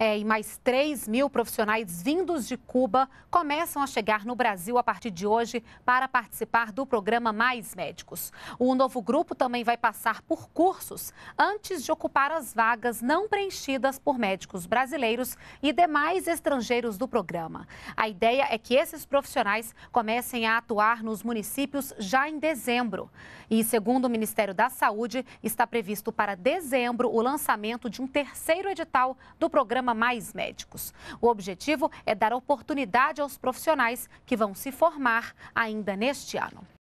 É, e mais 3 mil profissionais vindos de Cuba começam a chegar no Brasil a partir de hoje para participar do programa Mais Médicos. O novo grupo também vai passar por cursos antes de ocupar as vagas não preenchidas por médicos brasileiros e demais estrangeiros do programa. A ideia é que esses profissionais comecem a atuar nos municípios já em dezembro. E, segundo o Ministério da Saúde, está previsto para dezembro o lançamento de um terceiro edital do programa chama Mais Médicos. O objetivo é dar oportunidade aos profissionais que vão se formar ainda neste ano.